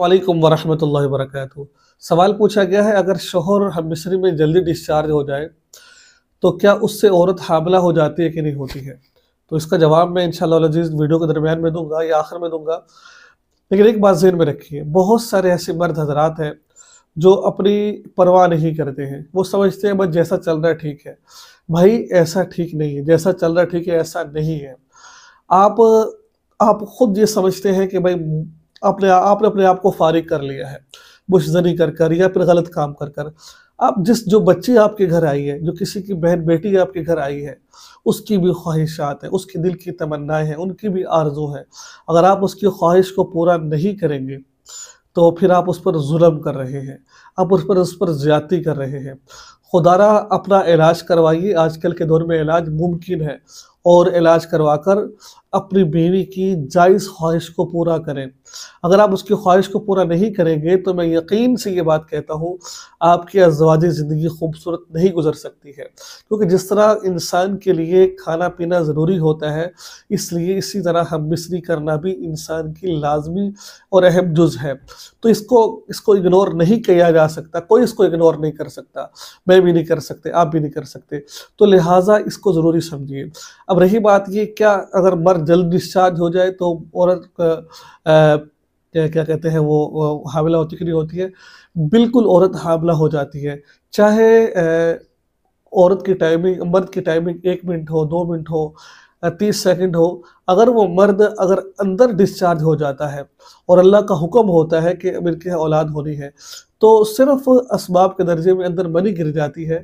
वालेकुम वरहमतुल्लाह वरकत सवाल पूछा गया है अगर शोहर मिस्री में जल्दी डिस्चार्ज हो जाए तो क्या उससे औरत हामला हो जाती है कि नहीं होती है तो इसका जवाब मैं इन अजीज़ वीडियो के दरमियान में दूंगा या आखिर में दूंगा लेकिन एक बात जहन में रखिए बहुत सारे ऐसे मर्द हजरात हैं जो अपनी परवाह नहीं करते हैं वो समझते हैं बस जैसा चल रहा है ठीक है भाई ऐसा ठीक नहीं है जैसा चल रहा है ठीक है ऐसा नहीं है आप आप खुद ये समझते हैं कि भाई अपने आपने अपने आप को फारिग कर लिया है बुशजनी कर कर या फिर गलत काम कर कर आप जिस जो बच्ची आपके घर आई है जो किसी की बहन बेटी आपके घर आई है उसकी भी ख्वाहिशात है उसके दिल की तमन्नाएं हैं उनकी भी आर्ज़ू है अगर आप उसकी ख्वाहिश को पूरा नहीं करेंगे तो फिर आप उस पर जुल्म कर रहे हैं आप उस पर उस पर ज़्यादती कर रहे हैं खुदारा अपना इलाज करवाइए आजकल के दौर में इलाज मुमकिन है और इलाज करवा कर अपनी बीवी की जायज़ ख्वाहिश को पूरा करें अगर आप उसकी ख्वाहिश को पूरा नहीं करेंगे तो मैं यकीन से ये बात कहता हूँ आपकी अजवाजी ज़िंदगी खूबसूरत नहीं गुजर सकती है क्योंकि जिस तरह इंसान के लिए खाना पीना ज़रूरी होता है इसलिए इसी तरह हम मिसरी करना भी इंसान की लाजमी और अहम जुज़ है तो इसको इसको इग्नोर नहीं किया जा सकता कोई इसको इग्नोर नहीं कर सकता मैं भी नहीं कर सकते आप भी नहीं कर सकते तो लिहाजा इसको ज़रूरी समझिए अब रही बात ये क्या अगर मर्द जल्द डिस्चार्ज हो जाए तो औरत क्या क्या कहते हैं वो, वो हावला होती कि नहीं होती है बिल्कुल औरत हावला हो जाती है चाहे औरत की टाइमिंग मर्द की टाइमिंग एक मिनट हो दो मिनट हो तीस सेकंड हो अगर वो मर्द अगर अंदर डिस्चार्ज हो जाता है और अल्लाह का हुक्म होता है कि अब इनके औलाद होनी है तो सिर्फ इसबाब के दर्जे में अंदर मनी गिर जाती है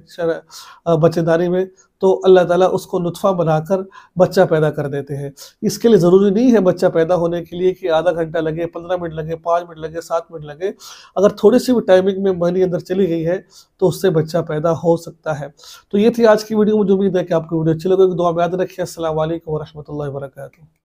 बच्चेदारी में तो अल्लाह ताला उसको नुतफ़ा बनाकर बच्चा पैदा कर देते हैं इसके लिए ज़रूरी नहीं है बच्चा पैदा होने के लिए कि आधा घंटा लगे पंद्रह मिनट लगे पाँच मिनट लगे सात मिनट लगे अगर थोड़ी सी भी टाइमिंग में मनी अंदर चली गई है तो उससे बच्चा पैदा हो सकता है तो ये थी आज की वीडियो मुझे उम्मीद है कि आपकी वीडियो अच्छी लगे दुआ याद रखिए असल वरहमल वर्क